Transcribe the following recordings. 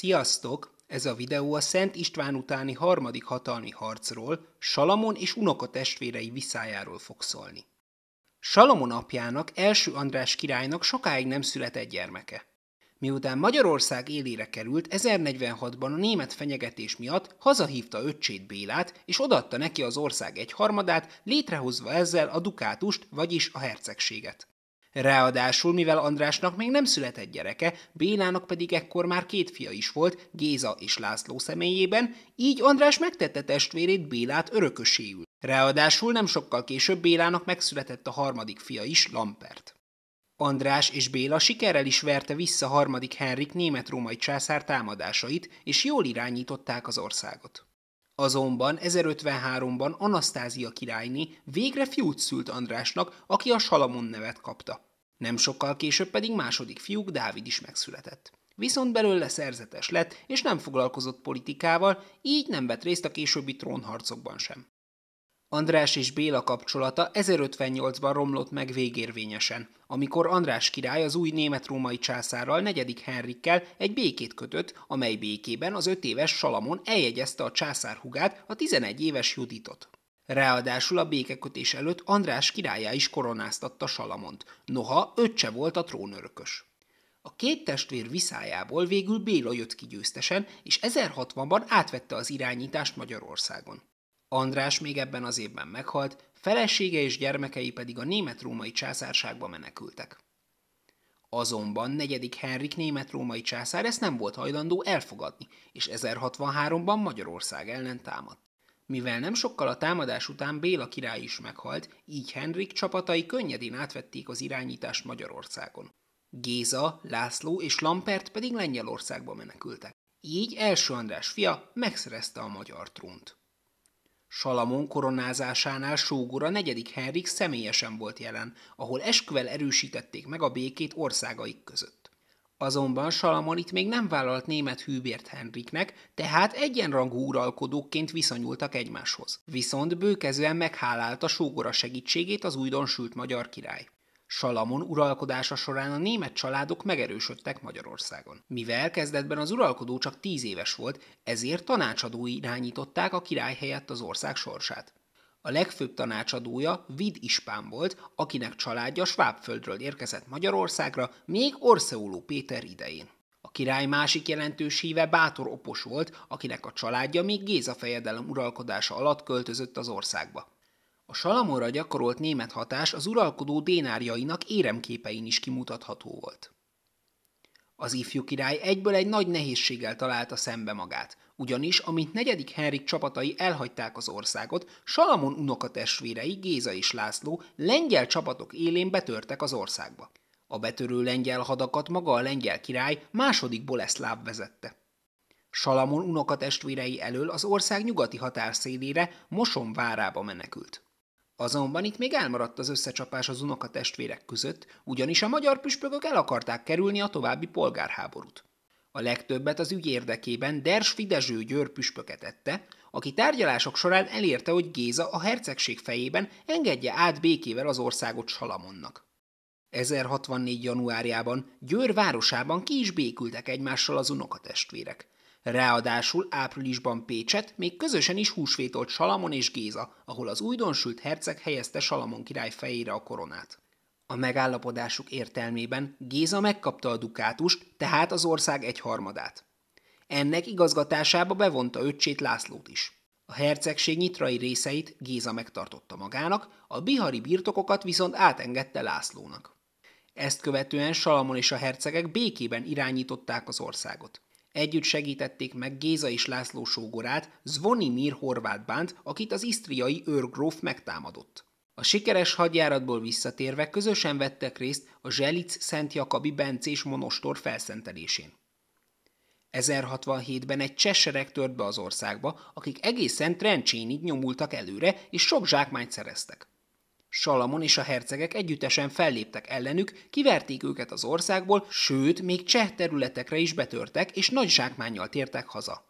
Sziasztok! Ez a videó a Szent István utáni harmadik hatalmi harcról, Salamon és testvérei viszájáról fog szólni. Salamon apjának, első András királynak sokáig nem született gyermeke. Miután Magyarország élére került, 1046-ban a német fenyegetés miatt hazahívta öccsét Bélát, és odatta neki az ország egyharmadát, létrehozva ezzel a dukátust, vagyis a hercegséget. Ráadásul, mivel Andrásnak még nem született gyereke, Bélának pedig ekkor már két fia is volt, Géza és László személyében, így András megtette testvérét Bélát örököséül. Ráadásul nem sokkal később Bélának megszületett a harmadik fia is, Lampert. András és Béla sikerrel is verte vissza harmadik Henrik német-római császár támadásait, és jól irányították az országot. Azonban 1053-ban Anasztázia királyné végre fiút szült Andrásnak, aki a Salamon nevet kapta. Nem sokkal később pedig második fiúk Dávid is megszületett. Viszont belőle szerzetes lett, és nem foglalkozott politikával, így nem vett részt a későbbi trónharcokban sem. András és Béla kapcsolata 1058-ban romlott meg végérvényesen, amikor András király az új német-római császárral, negyedik Henrikkel egy békét kötött, amely békében az öt éves Salamon eljegyezte a császárhugát a 11 éves Juditot. Ráadásul a békekötés előtt András királyá is koronáztatta Salamont, noha öccse volt a trónörökös. A két testvér viszájából végül Béla jött ki győztesen, és 1060-ban átvette az irányítást Magyarországon. András még ebben az évben meghalt, felesége és gyermekei pedig a német-római császárságba menekültek. Azonban negyedik Henrik német-római császár ezt nem volt hajlandó elfogadni, és 1063-ban Magyarország ellen támadt. Mivel nem sokkal a támadás után Béla király is meghalt, így Henrik csapatai könnyedén átvették az irányítást Magyarországon. Géza, László és Lampert pedig Lengyelországba menekültek. Így első András fia megszerezte a magyar trónt. Salamon koronázásánál sógora negyedik Henrik személyesen volt jelen, ahol esküvel erősítették meg a békét országaik között. Azonban Salamon itt még nem vállalt német hűbért Henriknek, tehát egyenrangú uralkodókként viszonyultak egymáshoz. Viszont bőkezően meghálálta sógora segítségét az újdonsült magyar király. Salamon uralkodása során a német családok megerősödtek Magyarországon. Mivel kezdetben az uralkodó csak tíz éves volt, ezért tanácsadói irányították a király helyett az ország sorsát. A legfőbb tanácsadója Vid Ispán volt, akinek családja Svábföldről érkezett Magyarországra még Orszeuló Péter idején. A király másik jelentős híve Bátor Opos volt, akinek a családja még Géza fejedelem uralkodása alatt költözött az országba. A Salamonra gyakorolt német hatás az uralkodó dénárjainak éremképein is kimutatható volt. Az ifjú király egyből egy nagy nehézséggel találta szembe magát, ugyanis, amint negyedik Henrik csapatai elhagyták az országot, Salamon unokatestvérei Géza és László lengyel csapatok élén betörtek az országba. A betörő lengyel hadakat maga a lengyel király második Boleszláv vezette. Salamon unokatestvérei elől az ország nyugati határszélére Moson várába menekült. Azonban itt még elmaradt az összecsapás az unokatestvérek között, ugyanis a magyar püspökök el akarták kerülni a további polgárháborút. A legtöbbet az ügy érdekében Ders Fidezső Győr püspöket ette, aki tárgyalások során elérte, hogy Géza a hercegség fejében engedje át békével az országot Salamonnak. 1064. januárjában Győr városában ki is békültek egymással az unokatestvérek. Ráadásul áprilisban Pécset még közösen is húsvétolt Salamon és Géza, ahol az újdonsült herceg helyezte Salamon király fejére a koronát. A megállapodásuk értelmében Géza megkapta a dukátust, tehát az ország egyharmadát. Ennek igazgatásába bevonta öccsét Lászlót is. A hercegség nyitrai részeit Géza megtartotta magának, a bihari birtokokat viszont átengedte Lászlónak. Ezt követően Salamon és a hercegek békében irányították az országot. Együtt segítették meg Géza és László sógorát, Zvonimir Horváth bánt, akit az isztriai őrgróf megtámadott. A sikeres hadjáratból visszatérve közösen vettek részt a Zselic Szent Jakabi Bencés monostor felszentelésén. 1067-ben egy csesereg tört be az országba, akik egészen Trencsénig nyomultak előre, és sok zsákmányt szereztek. Salamon és a hercegek együttesen felléptek ellenük, kiverték őket az országból, sőt, még cseh területekre is betörtek, és nagy zsákmányjal tértek haza.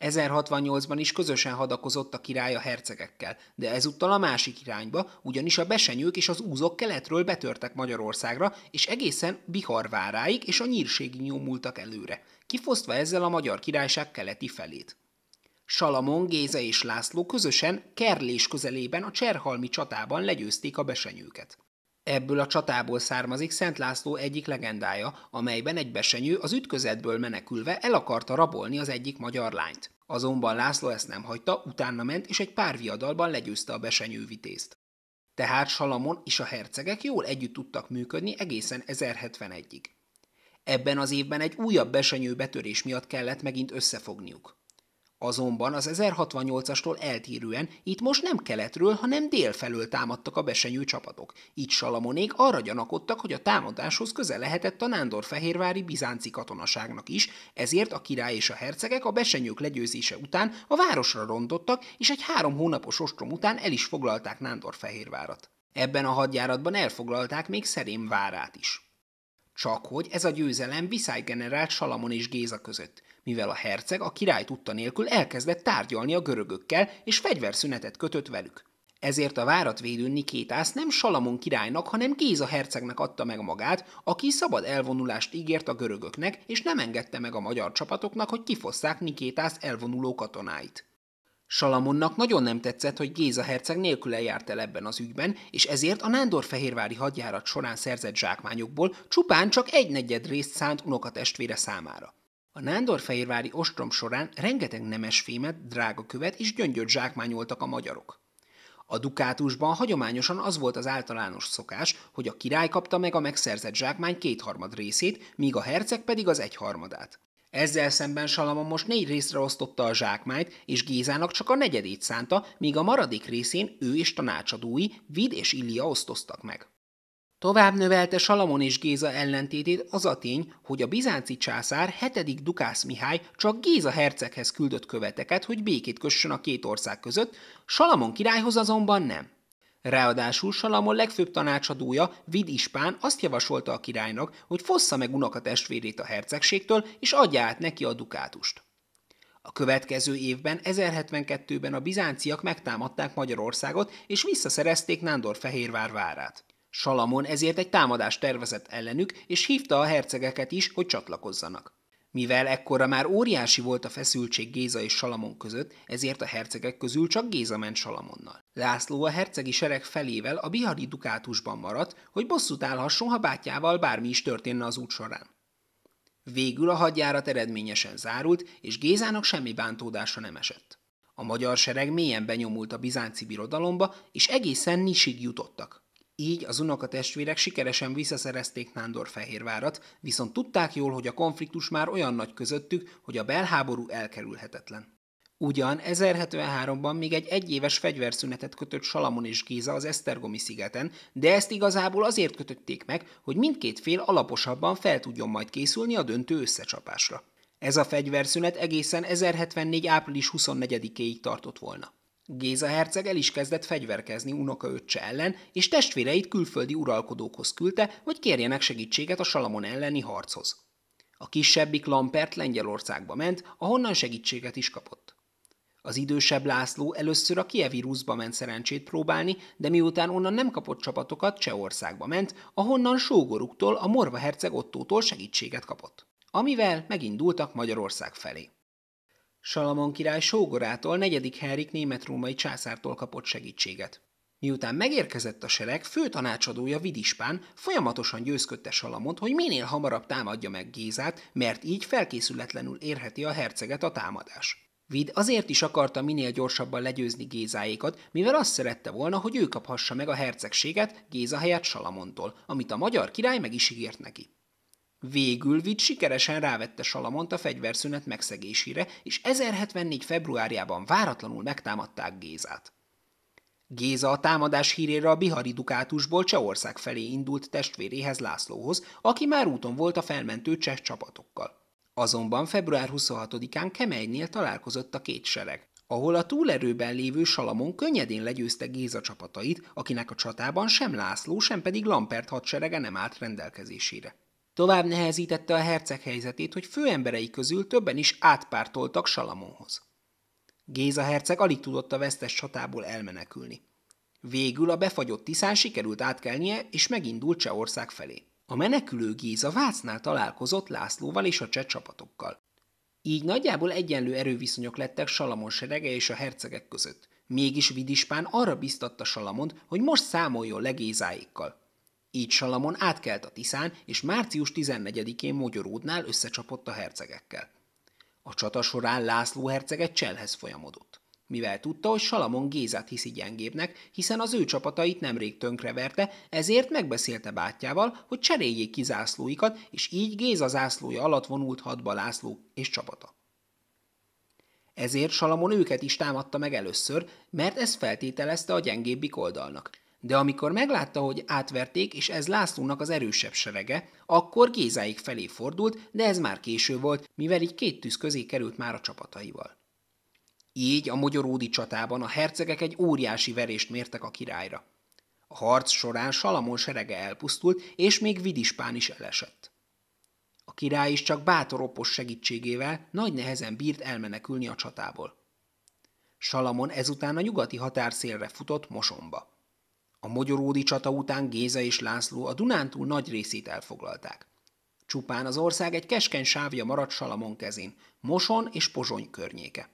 1068-ban is közösen hadakozott a király a hercegekkel, de ezúttal a másik irányba, ugyanis a besenyők és az úzok keletről betörtek Magyarországra, és egészen Biharváráig és a nyírségig nyomultak előre, kifosztva ezzel a magyar királyság keleti felét. Salamon, Géza és László közösen Kerlés közelében a Cserhalmi csatában legyőzték a besenyőket. Ebből a csatából származik Szent László egyik legendája, amelyben egy besenyő az ütközetből menekülve el akarta rabolni az egyik magyar lányt. Azonban László ezt nem hagyta, utána ment és egy pár viadalban legyőzte a besenyő vitézt. Tehát Salamon és a hercegek jól együtt tudtak működni egészen 1071-ig. Ebben az évben egy újabb besenyő betörés miatt kellett megint összefogniuk. Azonban az 1068-astól eltérően itt most nem keletről, hanem délfelől támadtak a besenyő csapatok. Így Salamonék arra gyanakodtak, hogy a támadáshoz közel lehetett a nándorfehérvári bizánci katonaságnak is, ezért a király és a hercegek a besenyők legyőzése után a városra rondottak, és egy három hónapos ostrom után el is foglalták Nándorfehérvárat. Ebben a hadjáratban elfoglalták még Szerém várát is. Csak hogy ez a győzelem Viszály generált Salamon és Géza között mivel a herceg a király tudta nélkül elkezdett tárgyalni a görögökkel, és fegyverszünetet kötött velük. Ezért a várat védő Nikétász nem Salamon királynak, hanem Géza hercegnek adta meg magát, aki szabad elvonulást ígért a görögöknek, és nem engedte meg a magyar csapatoknak, hogy kifosszák Nikétász elvonuló katonáit. Salamonnak nagyon nem tetszett, hogy Géza herceg nélkül eljárt el ebben az ügyben, és ezért a Nándorfehérvári hadjárat során szerzett zsákmányokból csupán csak egy negyed részt szánt unokatestvére számára. A Nándorfehérvári ostrom során rengeteg nemes fémet, drága követ és gyöngyöt zsákmányoltak a magyarok. A dukátusban hagyományosan az volt az általános szokás, hogy a király kapta meg a megszerzett zsákmány kétharmad részét, míg a herceg pedig az egyharmadát. Ezzel szemben Salamon most négy részre osztotta a zsákmányt, és Gézának csak a negyedét szánta, míg a maradék részén ő és tanácsadói Vid és Illia osztoztak meg. Tovább növelte Salamon és Géza ellentétét az a tény, hogy a bizánci császár hetedik Dukász Mihály csak Géza herceghez küldött követeket, hogy békét kössön a két ország között, Salamon királyhoz azonban nem. Ráadásul Salamon legfőbb tanácsadója, Vid Ispán azt javasolta a királynak, hogy fossza meg testvérét a hercegségtől, és adja át neki a dukátust. A következő évben, 1072-ben a bizánciak megtámadták Magyarországot, és visszaszerezték Fehérvár várát. Salamon ezért egy támadást tervezett ellenük, és hívta a hercegeket is, hogy csatlakozzanak. Mivel ekkora már óriási volt a feszültség Géza és Salamon között, ezért a hercegek közül csak Géza ment Salamonnal. László a hercegi sereg felével a bihari dukátusban maradt, hogy bosszút állhasson, ha bátyával bármi is történne az út során. Végül a hadjárat eredményesen zárult, és Gézának semmi bántódása nem esett. A magyar sereg mélyen benyomult a bizánci birodalomba, és egészen nisig jutottak. Így az unokatestvérek sikeresen visszaszerezték Fehérvárat, viszont tudták jól, hogy a konfliktus már olyan nagy közöttük, hogy a belháború elkerülhetetlen. Ugyan 1073-ban még egy egyéves fegyverszünetet kötött Salamon és Géza az Esztergomi szigeten, de ezt igazából azért kötötték meg, hogy mindkét fél alaposabban fel tudjon majd készülni a döntő összecsapásra. Ez a fegyverszünet egészen 1074. április 24-éig tartott volna. Géza herceg el is kezdett fegyverkezni unokaöccse ellen, és testvéreit külföldi uralkodókhoz küldte, hogy kérjenek segítséget a Salamon elleni harchoz. A kisebbik Lampert Lengyelországba ment, ahonnan segítséget is kapott. Az idősebb László először a Kievi Ruszba ment szerencsét próbálni, de miután onnan nem kapott csapatokat, Csehországba ment, ahonnan sógoruktól, a Morva herceg Ottótól segítséget kapott. Amivel megindultak Magyarország felé. Salamon király sógorától, negyedik Henrik német-római császártól kapott segítséget. Miután megérkezett a sereg, főtanácsadója Vidispán folyamatosan győzködte Salamont, hogy minél hamarabb támadja meg Gézát, mert így felkészületlenül érheti a herceget a támadás. Vid azért is akarta minél gyorsabban legyőzni Gézáékat, mivel azt szerette volna, hogy ő kaphassa meg a hercegséget Géza helyett Salamontól, amit a magyar király meg is ígért neki. Végül Vitt sikeresen rávette Salamont a fegyverszünet megszegésére, és 1074. februárjában váratlanul megtámadták Gézát. Géza a támadás hírére a Bihari Dukátusból Csehország felé indult testvéréhez Lászlóhoz, aki már úton volt a felmentő cseh csapatokkal. Azonban február 26-án Kemelynél találkozott a két sereg, ahol a túlerőben lévő Salamon könnyedén legyőzte Géza csapatait, akinek a csatában sem László, sem pedig Lampert hadserege nem állt rendelkezésére. Tovább nehezítette a herceg helyzetét, hogy főemberei közül többen is átpártoltak Salamonhoz. Géza herceg alig tudott a vesztes csatából elmenekülni. Végül a befagyott Tiszán sikerült átkelnie, és megindult Csehország felé. A menekülő Géza Vácnál találkozott Lászlóval és a cseh csapatokkal. Így nagyjából egyenlő erőviszonyok lettek Salamon serege és a hercegek között. Mégis Vidispán arra biztatta Salamont, hogy most számoljon le Gézáékkal. Így Salamon átkelt a Tiszán, és március 14-én Mogyoródnál összecsapott a hercegekkel. A csata során László herceget Cselhez folyamodott. Mivel tudta, hogy Salamon Gézát hiszi gyengébbnek, hiszen az ő csapatait nemrég tönkreverte, ezért megbeszélte bátyjával, hogy cseréljék ki zászlóikat, és így Géza zászlója alatt vonult hadba László és csapata. Ezért Salamon őket is támadta meg először, mert ez feltételezte a gyengébbik oldalnak – de amikor meglátta, hogy átverték, és ez Lászlónak az erősebb serege, akkor Gézáig felé fordult, de ez már késő volt, mivel így két tűz közé került már a csapataival. Így a Magyaródi csatában a hercegek egy óriási verést mértek a királyra. A harc során Salamon serege elpusztult, és még Vidispán is elesett. A király is csak bátor opos segítségével nagy nehezen bírt elmenekülni a csatából. Salamon ezután a nyugati határszélre futott Mosomba. A magyaródi csata után Géza és László a Dunántúl nagy részét elfoglalták. Csupán az ország egy keskeny sávja maradt Salamon kezén, Moson és Pozsony környéke.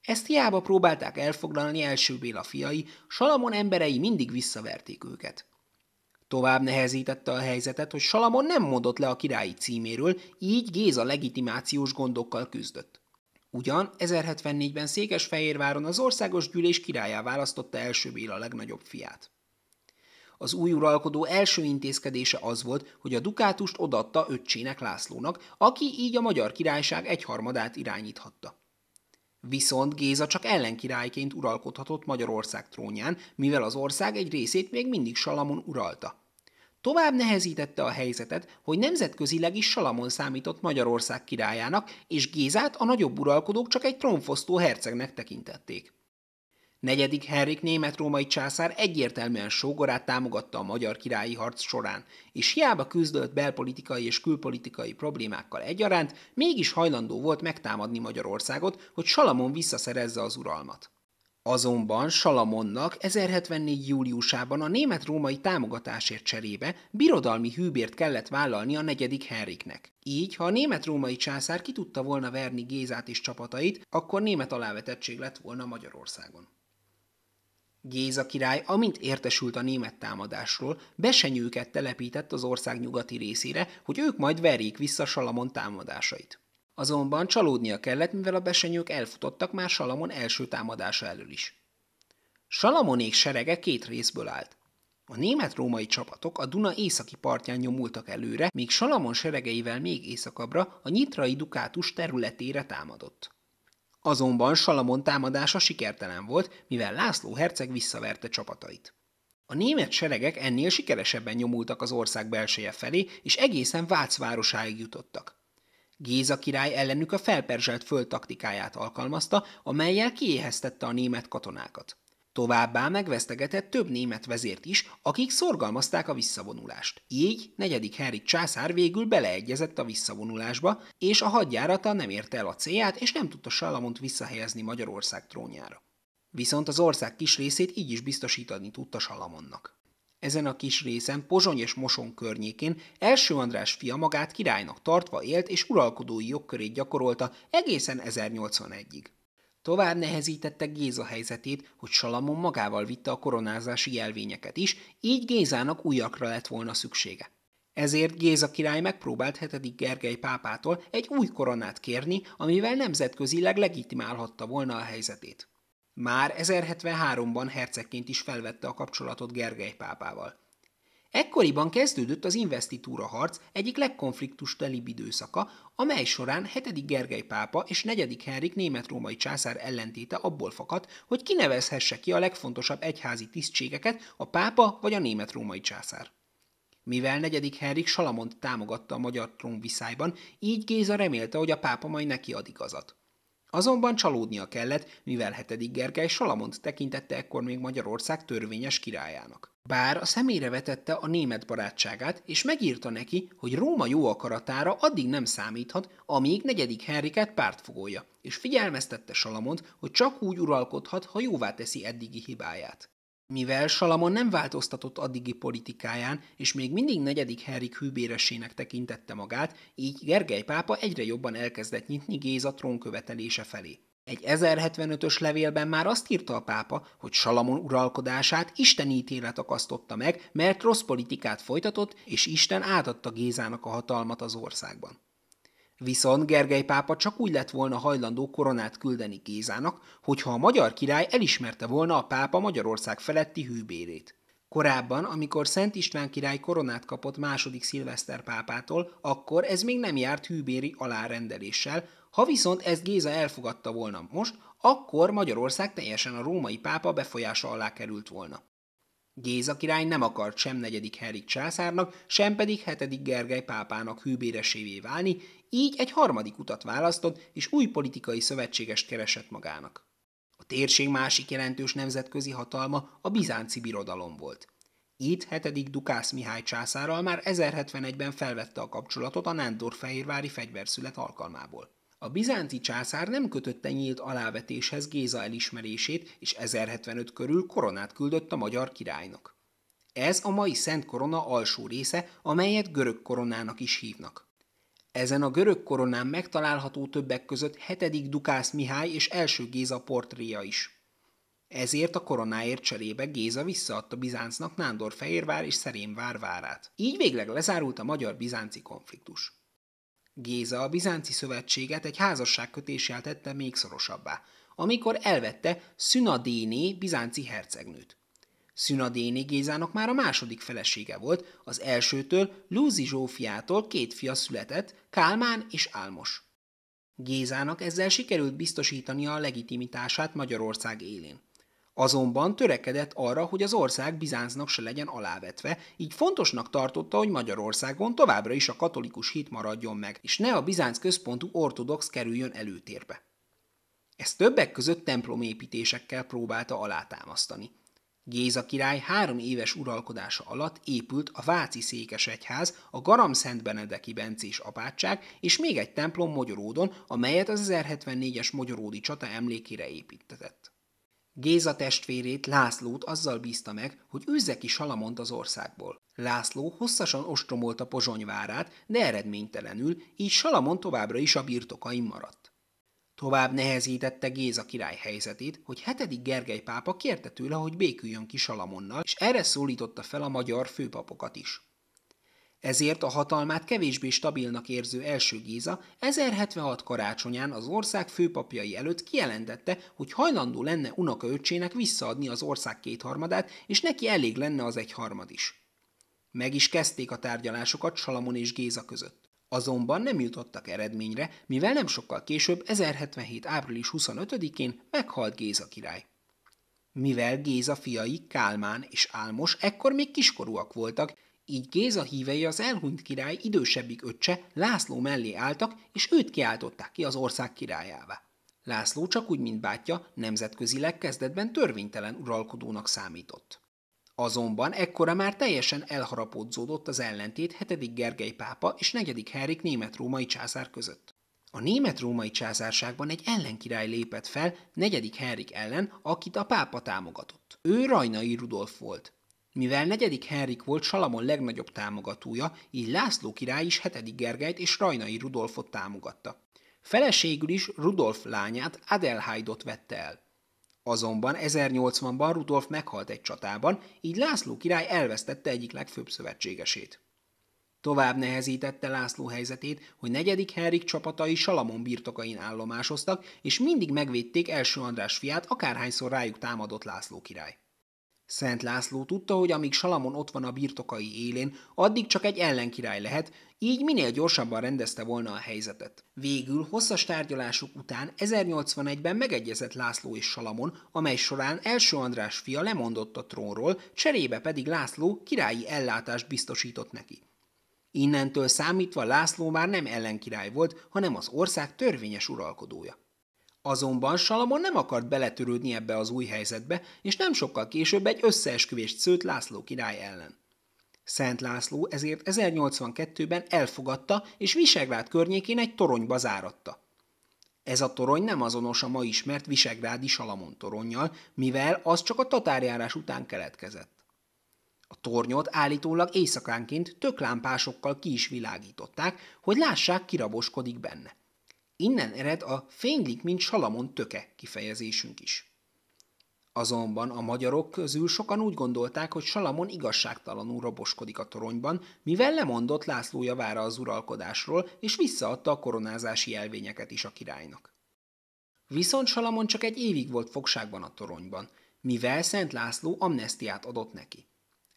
Ezt hiába próbálták elfoglalni első Béla fiai, Salamon emberei mindig visszaverték őket. Tovább nehezítette a helyzetet, hogy Salamon nem mondott le a királyi címéről, így Géza legitimációs gondokkal küzdött. Ugyan 1074-ben Székesfehérváron az országos gyűlés királyá választotta első Béla legnagyobb fiát. Az új uralkodó első intézkedése az volt, hogy a dukátust odatta öccsének Lászlónak, aki így a magyar királyság egyharmadát irányíthatta. Viszont Géza csak ellenkirályként uralkodhatott Magyarország trónján, mivel az ország egy részét még mindig Salamon uralta. Tovább nehezítette a helyzetet, hogy nemzetközileg is Salamon számított Magyarország királyának, és Gézát a nagyobb uralkodók csak egy tronfosztó hercegnek tekintették. Negyedik Henrik német-római császár egyértelműen sógorát támogatta a magyar királyi harc során, és hiába küzdött belpolitikai és külpolitikai problémákkal egyaránt, mégis hajlandó volt megtámadni Magyarországot, hogy Salamon visszaszerezze az uralmat. Azonban Salamonnak 1074. júliusában a német-római támogatásért cserébe birodalmi hűbért kellett vállalni a negyedik Henriknek. Így, ha a német-római császár ki tudta volna verni Gézát és csapatait, akkor német alávetettség lett volna Magyarországon. Géza király, amint értesült a német támadásról, besenyőket telepített az ország nyugati részére, hogy ők majd verjék vissza Salamon támadásait. Azonban csalódnia kellett, mivel a besenyők elfutottak már Salamon első támadása elől is. Salamonék serege két részből állt. A német-római csapatok a Duna északi partján nyomultak előre, míg Salamon seregeivel még északabbra a nyitrai dukátus területére támadott. Azonban Salamon támadása sikertelen volt, mivel László herceg visszaverte csapatait. A német seregek ennél sikeresebben nyomultak az ország belseje felé, és egészen Vác városáig jutottak. Géza király ellenük a felperzselt föld taktikáját alkalmazta, amelyel kiéheztette a német katonákat. Továbbá megvesztegetett több német vezért is, akik szorgalmazták a visszavonulást. Így negyedik Henrik császár végül beleegyezett a visszavonulásba, és a hadjárata nem érte el a célját, és nem tudta Salamont visszahelyezni Magyarország trónjára. Viszont az ország kis részét így is biztosítani tudta Salamonnak ezen a kis részen Pozsony és Moson környékén első András fia magát királynak tartva élt és uralkodói jogkörét gyakorolta egészen 1081-ig. Tovább nehezítette Géza helyzetét, hogy Salamon magával vitte a koronázási jelvényeket is, így Gézának újakra lett volna szüksége. Ezért Géza király megpróbált hetedik Gergely pápától egy új koronát kérni, amivel nemzetközileg legitimálhatta volna a helyzetét. Már 1073-ban hercegként is felvette a kapcsolatot Gergely pápával. Ekkoriban kezdődött az investitúra harc egyik legkonfliktus telibb időszaka, amely során 7. Gergely pápa és 4. Henrik német-római császár ellentéte abból fakadt, hogy kinevezhesse ki a legfontosabb egyházi tisztségeket a pápa vagy a német-római császár. Mivel negyedik Henrik Salamont támogatta a magyar trón viszályban, így Géza remélte, hogy a pápa majd neki ad igazat. Azonban csalódnia kellett, mivel hetedik Gergely Salamont tekintette ekkor még Magyarország törvényes királyának. Bár a szemére vetette a német barátságát, és megírta neki, hogy Róma jó akaratára addig nem számíthat, amíg negyedik Henriket pártfogolja, és figyelmeztette Salamont, hogy csak úgy uralkodhat, ha jóvá teszi eddigi hibáját. Mivel Salamon nem változtatott addigi politikáján, és még mindig negyedik Henrik hűbéresének tekintette magát, így Gergely pápa egyre jobban elkezdett nyitni Géza trón követelése felé. Egy 1075-ös levélben már azt írta a pápa, hogy Salamon uralkodását Isten ítélet akasztotta meg, mert rossz politikát folytatott, és Isten átadta Gézának a hatalmat az országban. Viszont Gergely pápa csak úgy lett volna hajlandó koronát küldeni Gézának, hogyha a magyar király elismerte volna a pápa Magyarország feletti hűbérét. Korábban, amikor Szent István király koronát kapott második szilveszter pápától, akkor ez még nem járt hűbéri alárendeléssel, ha viszont ezt Géza elfogadta volna most, akkor Magyarország teljesen a római pápa befolyása alá került volna. Géza király nem akart sem negyedik Henrik császárnak, sem pedig hetedik Gergely pápának hűbéresévé válni, így egy harmadik utat választott, és új politikai szövetségest keresett magának. A térség másik jelentős nemzetközi hatalma a bizánci birodalom volt. Itt hetedik Dukász Mihály császárral már 1071-ben felvette a kapcsolatot a Nándorfehérvári fegyverszület alkalmából. A bizánci császár nem kötötte nyílt alávetéshez Géza elismerését, és 1075 körül koronát küldött a magyar királynak. Ez a mai Szent Korona alsó része, amelyet görög koronának is hívnak. Ezen a görög koronán megtalálható többek között 7. Dukász Mihály és első Géza portréja is. Ezért a koronáért cserébe Géza visszaadta Bizáncnak Nándorfehérvár és Szerémvár várát. Így végleg lezárult a magyar-bizánci konfliktus. Géza a bizánci szövetséget egy házasságkötéssel tette még szorosabbá, amikor elvette Szünadéné bizánci hercegnőt. Szünadéni Gézának már a második felesége volt, az elsőtől Lúzi Zsófiától két fia született, Kálmán és Álmos. Gézának ezzel sikerült biztosítania a legitimitását Magyarország élén. Azonban törekedett arra, hogy az ország Bizáncnak se legyen alávetve, így fontosnak tartotta, hogy Magyarországon továbbra is a katolikus hit maradjon meg, és ne a Bizánc központú ortodox kerüljön előtérbe. Ezt többek között templomépítésekkel próbálta alátámasztani. Géza király három éves uralkodása alatt épült a Váci székesegyház, a Garamszent Benedeki Bencés apátság és még egy templom Magyaródon, amelyet az 1074-es Magyaródi csata emlékére építetett. Géza testvérét, Lászlót azzal bízta meg, hogy üzze ki Salamont az országból. László hosszasan ostromolta Pozsonyvárát, de eredménytelenül, így Salamon továbbra is a birtokain maradt. Tovább nehezítette Géza király helyzetét, hogy hetedik Gergely pápa kérte tőle, hogy béküljön ki Salamonnal, és erre szólította fel a magyar főpapokat is. Ezért a hatalmát kevésbé stabilnak érző első Géza 1076 karácsonyán az ország főpapjai előtt kijelentette, hogy hajlandó lenne unokaöccsének visszaadni az ország kétharmadát, és neki elég lenne az egyharmad is. Meg is kezdték a tárgyalásokat Salamon és Géza között. Azonban nem jutottak eredményre, mivel nem sokkal később, 1077. április 25-én meghalt Géza király. Mivel Géza fiai Kálmán és Álmos ekkor még kiskorúak voltak, így Géza hívei az elhunyt király idősebbik öccse László mellé álltak, és őt kiáltották ki az ország királyává. László csak úgy, mint bátyja, nemzetközileg kezdetben törvénytelen uralkodónak számított. Azonban ekkora már teljesen elharapódzódott az ellentét 7. Gergely pápa és 4. Henrik német-római császár között. A német-római császárságban egy ellenkirály lépett fel 4. Henrik ellen, akit a pápa támogatott. Ő Rajnai Rudolf volt. Mivel 4. Henrik volt Salamon legnagyobb támogatója, így László király is 7. Gergelyt és Rajnai Rudolfot támogatta. Feleségül is Rudolf lányát Adelheidot vette el. Azonban 1080-ban Rudolf meghalt egy csatában, így László király elvesztette egyik legfőbb szövetségesét. Tovább nehezítette László helyzetét, hogy negyedik Henrik csapatai Salamon birtokain állomásoztak, és mindig megvédték első András fiát, akárhányszor rájuk támadott László király. Szent László tudta, hogy amíg Salamon ott van a birtokai élén, addig csak egy ellenkirály lehet, így minél gyorsabban rendezte volna a helyzetet. Végül, hosszas tárgyalások után 1081-ben megegyezett László és Salamon, amely során első András fia lemondott a trónról, cserébe pedig László királyi ellátást biztosított neki. Innentől számítva László már nem ellenkirály volt, hanem az ország törvényes uralkodója. Azonban Salamon nem akart beletörődni ebbe az új helyzetbe, és nem sokkal később egy összeesküvést szőtt László király ellen. Szent László ezért 1082-ben elfogadta és Visegrád környékén egy toronyba záratta. Ez a torony nem azonos a ma ismert Visegrádi Salamon toronnyal, mivel az csak a tatárjárás után keletkezett. A tornyot állítólag éjszakánként lámpásokkal ki is világították, hogy lássák, kiraboskodik benne. Innen ered a fénylik, mint Salamon töke kifejezésünk is. Azonban a magyarok közül sokan úgy gondolták, hogy Salamon igazságtalanul roboskodik a toronyban, mivel lemondott László javára az uralkodásról, és visszaadta a koronázási elvényeket is a királynak. Viszont Salamon csak egy évig volt fogságban a toronyban, mivel Szent László amnestiát adott neki.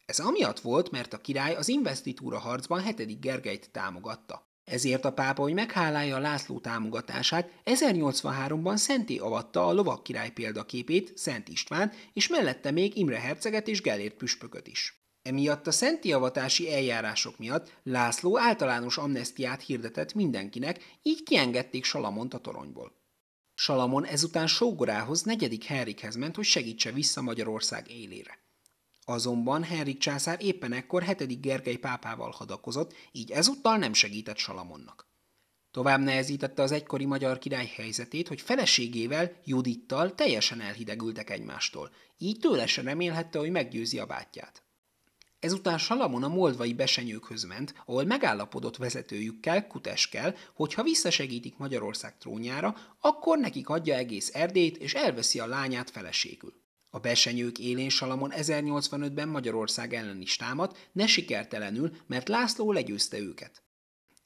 Ez amiatt volt, mert a király az investitúra harcban hetedik Gergelyt támogatta. Ezért a pápa, hogy meghálálja a László támogatását, 1083-ban szenté avatta a lovak király példaképét, Szent István, és mellette még Imre herceget és Gellért püspököt is. Emiatt a szenti avatási eljárások miatt László általános amnestiát hirdetett mindenkinek, így kiengedték Salamont a toronyból. Salamon ezután sógorához, negyedik Henrikhez ment, hogy segítse vissza Magyarország élére. Azonban Henrik császár éppen ekkor hetedik Gergely pápával hadakozott, így ezúttal nem segített Salamonnak. Tovább nehezítette az egykori magyar király helyzetét, hogy feleségével, Judittal teljesen elhidegültek egymástól, így tőle se remélhette, hogy meggyőzi a bátyját. Ezután Salamon a moldvai besenyőkhöz ment, ahol megállapodott vezetőjükkel, Kuteskel, hogy ha visszasegítik Magyarország trónjára, akkor nekik adja egész erdét és elveszi a lányát feleségül. A besenyők élén Salamon 1085-ben Magyarország ellen is támadt, ne sikertelenül, mert László legyőzte őket.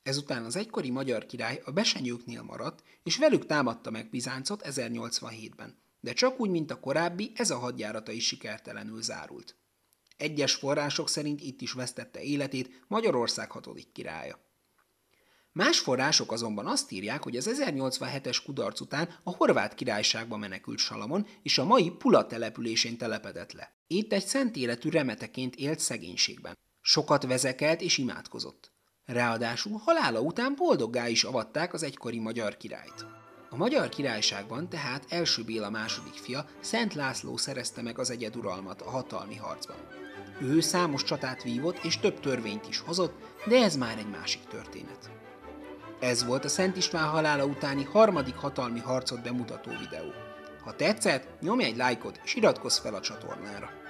Ezután az egykori magyar király a besenyőknél maradt, és velük támadta meg Bizáncot 1087-ben, de csak úgy, mint a korábbi, ez a hadjárata is sikertelenül zárult. Egyes források szerint itt is vesztette életét Magyarország hatodik királya. Más források azonban azt írják, hogy az 1087-es kudarc után a horvát királyságba menekült Salamon, és a mai Pula településén telepedett le. Itt egy szent életű remeteként élt szegénységben. Sokat vezekelt és imádkozott. Ráadásul halála után boldoggá is avatták az egykori magyar királyt. A magyar királyságban tehát első Béla második fia, Szent László szerezte meg az egyeduralmat a hatalmi harcban. Ő számos csatát vívott és több törvényt is hozott, de ez már egy másik történet. Ez volt a Szent István halála utáni harmadik hatalmi harcot bemutató videó. Ha tetszett, nyomj egy lájkot és iratkozz fel a csatornára.